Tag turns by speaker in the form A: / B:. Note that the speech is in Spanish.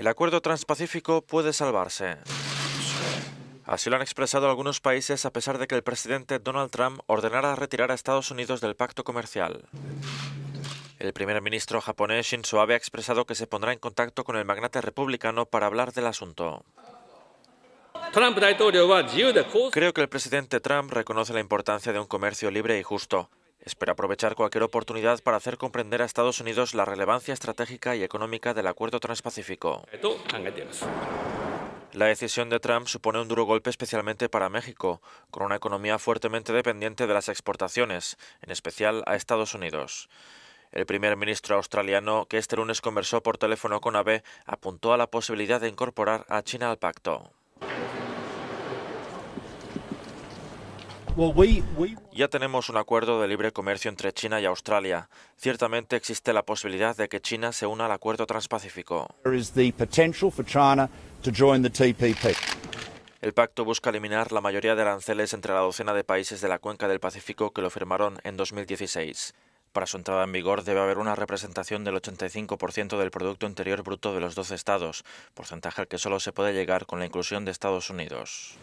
A: el acuerdo transpacífico puede salvarse. Así lo han expresado algunos países a pesar de que el presidente Donald Trump ordenara retirar a Estados Unidos del pacto comercial. El primer ministro japonés Shinzo Abe ha expresado que se pondrá en contacto con el magnate republicano para hablar del asunto. Creo que el presidente Trump reconoce la importancia de un comercio libre y justo. Espera aprovechar cualquier oportunidad para hacer comprender a Estados Unidos la relevancia estratégica y económica del Acuerdo Transpacífico. La decisión de Trump supone un duro golpe especialmente para México, con una economía fuertemente dependiente de las exportaciones, en especial a Estados Unidos. El primer ministro australiano, que este lunes conversó por teléfono con Abe, apuntó a la posibilidad de incorporar a China al pacto. Ya tenemos un acuerdo de libre comercio entre China y Australia. Ciertamente existe la posibilidad de que China se una al acuerdo transpacífico.
B: El
A: pacto busca eliminar la mayoría de aranceles entre la docena de países de la cuenca del Pacífico que lo firmaron en 2016. Para su entrada en vigor debe haber una representación del 85% del Producto Interior Bruto de los 12 estados, porcentaje al que solo se puede llegar con la inclusión de Estados Unidos.